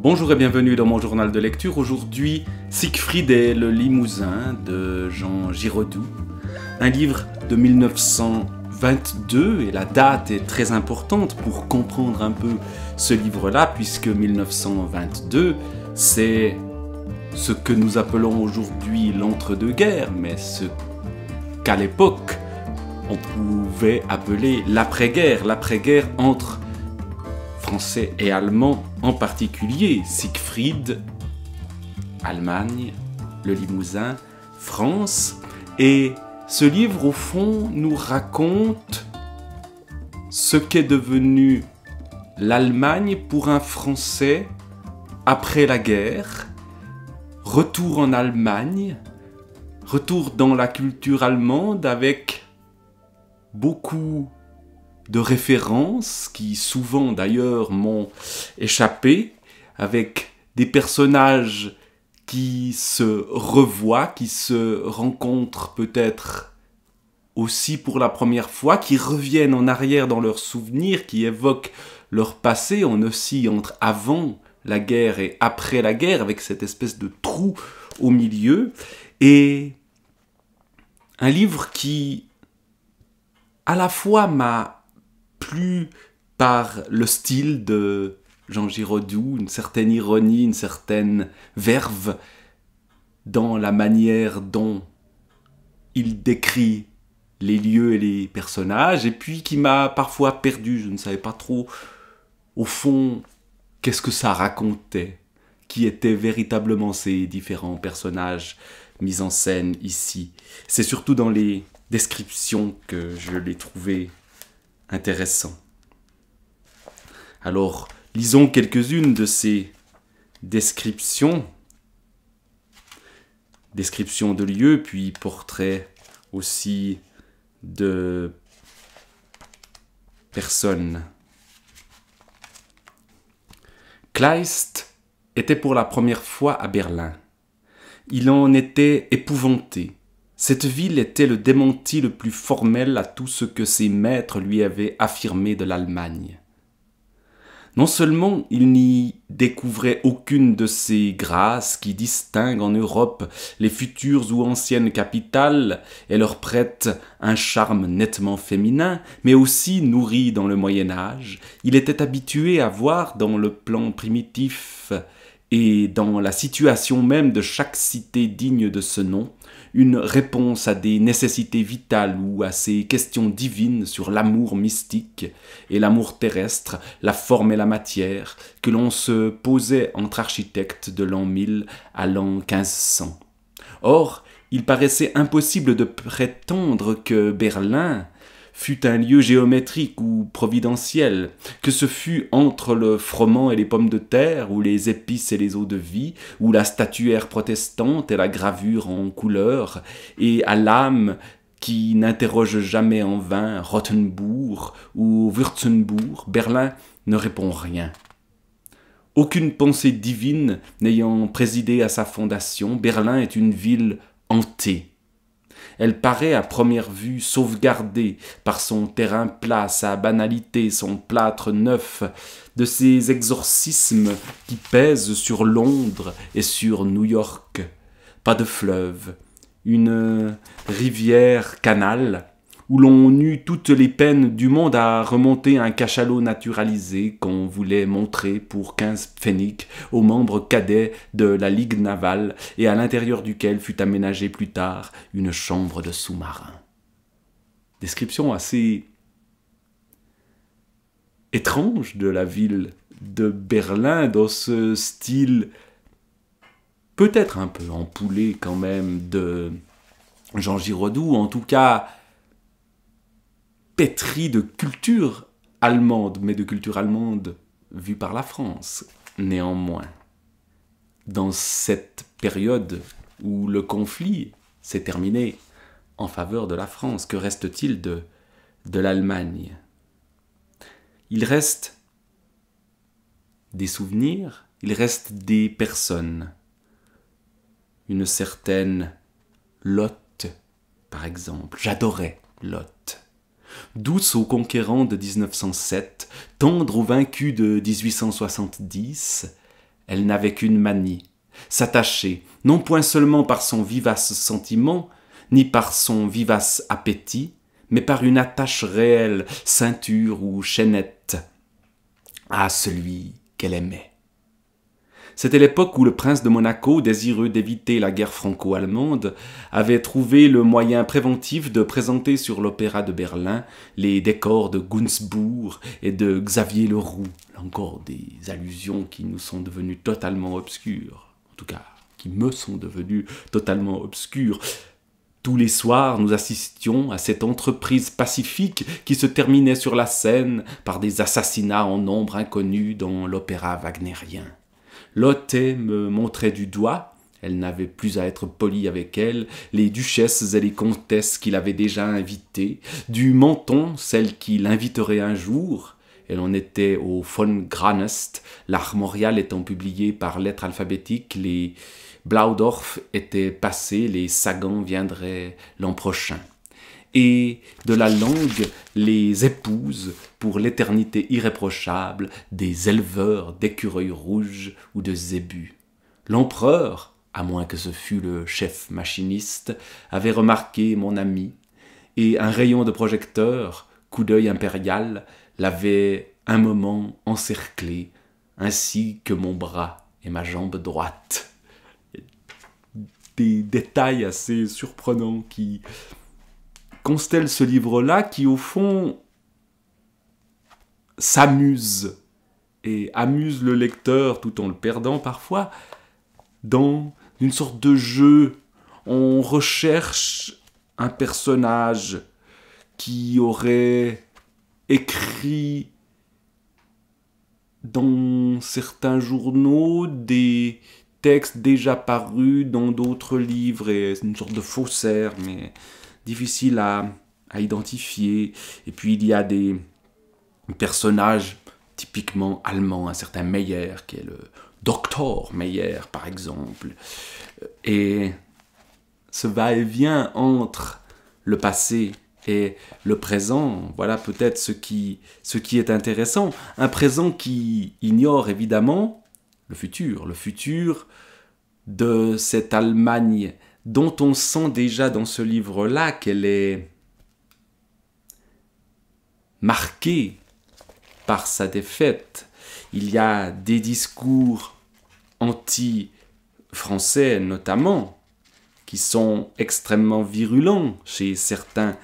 Bonjour et bienvenue dans mon journal de lecture. Aujourd'hui, Siegfried et le Limousin de Jean Giraudoux. Un livre de 1922 et la date est très importante pour comprendre un peu ce livre-là puisque 1922, c'est ce que nous appelons aujourd'hui l'entre-deux-guerres, mais ce qu'à l'époque on pouvait appeler l'après-guerre, l'après-guerre entre français et allemand en particulier, Siegfried, Allemagne, le Limousin, France. Et ce livre, au fond, nous raconte ce qu'est devenu l'Allemagne pour un Français après la guerre, retour en Allemagne, retour dans la culture allemande avec beaucoup de références qui souvent d'ailleurs m'ont échappé, avec des personnages qui se revoient, qui se rencontrent peut-être aussi pour la première fois, qui reviennent en arrière dans leurs souvenirs, qui évoquent leur passé. On oscille entre avant la guerre et après la guerre, avec cette espèce de trou au milieu. Et un livre qui, à la fois, m'a plus par le style de Jean Giraudoux, une certaine ironie, une certaine verve dans la manière dont il décrit les lieux et les personnages, et puis qui m'a parfois perdu, je ne savais pas trop au fond qu'est-ce que ça racontait, qui étaient véritablement ces différents personnages mis en scène ici. C'est surtout dans les descriptions que je l'ai trouvé intéressant. Alors, lisons quelques-unes de ces descriptions. descriptions de lieux, puis portraits aussi de personnes. Kleist était pour la première fois à Berlin. Il en était épouvanté. Cette ville était le démenti le plus formel à tout ce que ses maîtres lui avaient affirmé de l'Allemagne. Non seulement il n'y découvrait aucune de ces grâces qui distinguent en Europe les futures ou anciennes capitales et leur prêtent un charme nettement féminin, mais aussi nourri dans le Moyen Âge, il était habitué à voir dans le plan primitif et dans la situation même de chaque cité digne de ce nom une réponse à des nécessités vitales ou à ces questions divines sur l'amour mystique et l'amour terrestre, la forme et la matière, que l'on se posait entre architectes de l'an 1000 à l'an 1500. Or, il paraissait impossible de prétendre que Berlin, fut un lieu géométrique ou providentiel, que ce fût entre le froment et les pommes de terre, ou les épices et les eaux de vie, ou la statuaire protestante et la gravure en couleur, et à l'âme qui n'interroge jamais en vain Rottenbourg ou Würzburg, Berlin ne répond rien. Aucune pensée divine n'ayant présidé à sa fondation, Berlin est une ville hantée elle paraît à première vue sauvegardée par son terrain plat, sa banalité, son plâtre neuf, de ces exorcismes qui pèsent sur Londres et sur New York. Pas de fleuve, une rivière canal où l'on eut toutes les peines du monde à remonter un cachalot naturalisé qu'on voulait montrer pour 15 phénix aux membres cadets de la Ligue navale et à l'intérieur duquel fut aménagée plus tard une chambre de sous-marin. Description assez étrange de la ville de Berlin dans ce style peut-être un peu empoulé quand même de Jean Giraudoux, en tout cas pétri de culture allemande, mais de culture allemande vue par la France. Néanmoins, dans cette période où le conflit s'est terminé en faveur de la France, que reste-t-il de, de l'Allemagne Il reste des souvenirs, il reste des personnes. Une certaine Lotte, par exemple. J'adorais Lotte douce aux conquérants de 1907, tendre au vaincu de 1870, elle n'avait qu'une manie, s'attacher, non point seulement par son vivace sentiment, ni par son vivace appétit, mais par une attache réelle, ceinture ou chaînette, à celui qu'elle aimait. C'était l'époque où le prince de Monaco, désireux d'éviter la guerre franco-allemande, avait trouvé le moyen préventif de présenter sur l'Opéra de Berlin les décors de Gunzbourg et de Xavier Leroux. Encore des allusions qui nous sont devenues totalement obscures. En tout cas, qui me sont devenues totalement obscures. Tous les soirs, nous assistions à cette entreprise pacifique qui se terminait sur la scène par des assassinats en nombre inconnu dans l'opéra wagnérien. Lotte me montrait du doigt. Elle n'avait plus à être polie avec elle, les duchesses et les comtesses qu'il avait déjà invitées, du menton, celle qui l'inviterait un jour, Elle en était au von Granest, l'armorial étant publié par lettres alphabétiques, les Blaudorf étaient passés, les Sagans viendraient l'an prochain et de la langue les épouses pour l'éternité irréprochable des éleveurs d'écureuils rouges ou de zébus. L'empereur, à moins que ce fût le chef machiniste, avait remarqué mon ami, et un rayon de projecteur, coup d'œil impérial, l'avait un moment encerclé, ainsi que mon bras et ma jambe droite. Des détails assez surprenants qui constelle ce livre-là qui, au fond, s'amuse et amuse le lecteur tout en le perdant parfois dans une sorte de jeu. On recherche un personnage qui aurait écrit dans certains journaux des textes déjà parus dans d'autres livres et une sorte de faussaire mais Difficile à, identifier. Et puis il y a des personnages typiquement allemands, un certain Meyer, qui est le Docteur Meyer, par exemple. Et ce va-et-vient entre le passé et le présent, voilà peut-être ce qui, ce qui est intéressant. Un présent qui ignore évidemment le futur, le futur de cette Allemagne dont on sent déjà dans ce livre-là qu'elle est marquée par sa défaite. Il y a des discours anti-français notamment qui sont extrêmement virulents chez certains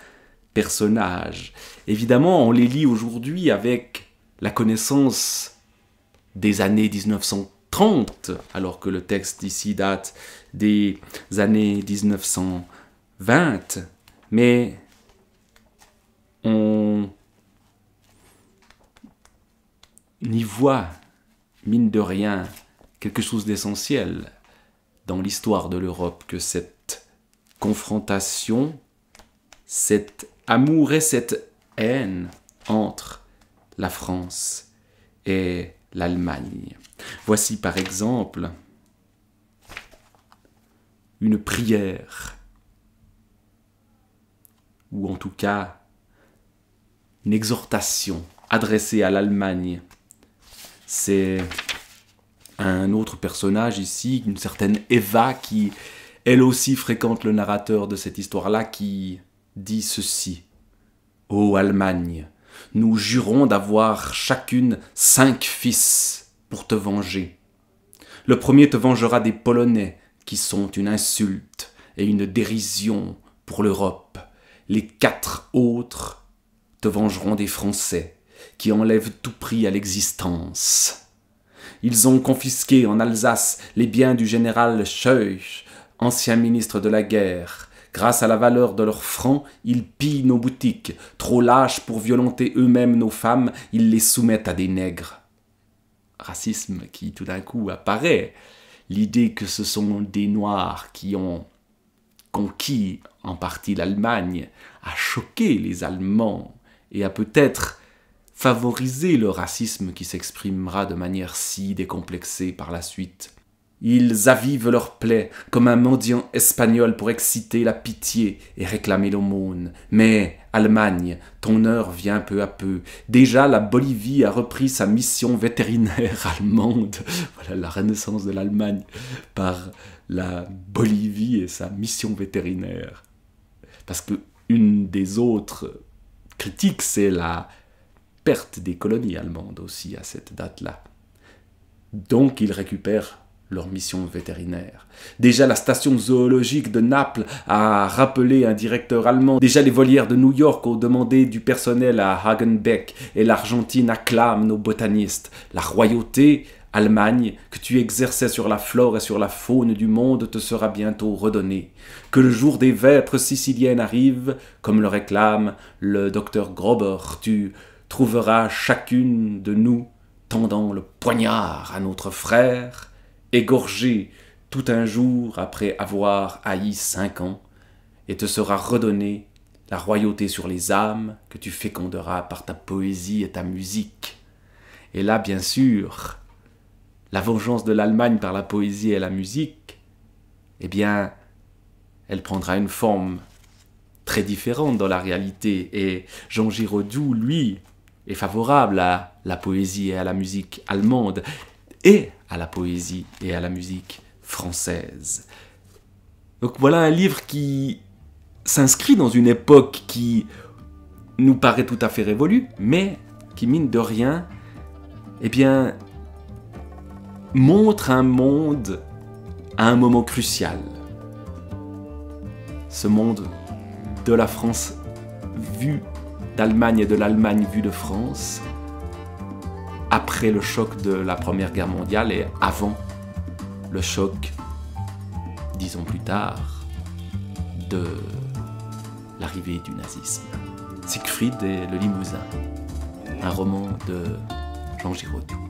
personnages. Évidemment, on les lit aujourd'hui avec la connaissance des années 1930 30, alors que le texte ici date des années 1920, mais on y voit, mine de rien, quelque chose d'essentiel dans l'histoire de l'Europe que cette confrontation, cet amour et cette haine entre la France et l'Allemagne. Voici par exemple une prière, ou en tout cas une exhortation adressée à l'Allemagne. C'est un autre personnage ici, une certaine Eva qui, elle aussi, fréquente le narrateur de cette histoire-là, qui dit ceci. Ô Allemagne, nous jurons d'avoir chacune cinq fils pour te venger. Le premier te vengera des Polonais, qui sont une insulte et une dérision pour l'Europe. Les quatre autres te vengeront des Français, qui enlèvent tout prix à l'existence. Ils ont confisqué en Alsace les biens du général Scheuch, ancien ministre de la guerre, Grâce à la valeur de leurs francs, ils pillent nos boutiques. Trop lâches pour violenter eux-mêmes nos femmes, ils les soumettent à des nègres. Racisme qui tout d'un coup apparaît. L'idée que ce sont des Noirs qui ont conquis en partie l'Allemagne a choqué les Allemands et a peut-être favorisé le racisme qui s'exprimera de manière si décomplexée par la suite. Ils avivent leurs plaies comme un mendiant espagnol pour exciter la pitié et réclamer l'aumône. Mais, Allemagne, ton heure vient peu à peu. Déjà, la Bolivie a repris sa mission vétérinaire allemande. Voilà la renaissance de l'Allemagne par la Bolivie et sa mission vétérinaire. Parce que une des autres critiques, c'est la perte des colonies allemandes aussi à cette date-là. Donc, ils récupèrent leur mission vétérinaire. Déjà la station zoologique de Naples a rappelé un directeur allemand, déjà les volières de New York ont demandé du personnel à Hagenbeck et l'Argentine acclame nos botanistes. La royauté Allemagne, que tu exerçais sur la flore et sur la faune du monde te sera bientôt redonnée. Que le jour des vêpres siciliennes arrive, comme le réclame le docteur Grober, tu trouveras chacune de nous tendant le poignard à notre frère égorgé tout un jour après avoir haï cinq ans, et te sera redonnée la royauté sur les âmes que tu féconderas par ta poésie et ta musique. Et là, bien sûr, la vengeance de l'Allemagne par la poésie et la musique, eh bien, elle prendra une forme très différente dans la réalité. Et Jean Giraudoux, lui, est favorable à la poésie et à la musique allemande et à la poésie et à la musique française. Donc voilà un livre qui s'inscrit dans une époque qui nous paraît tout à fait révolue, mais qui mine de rien, eh bien, montre un monde à un moment crucial. Ce monde de la France vue d'Allemagne et de l'Allemagne vue de France, le choc de la Première Guerre mondiale et avant le choc, disons plus tard, de l'arrivée du nazisme. Siegfried et le Limousin, un roman de Jean Giraudoux.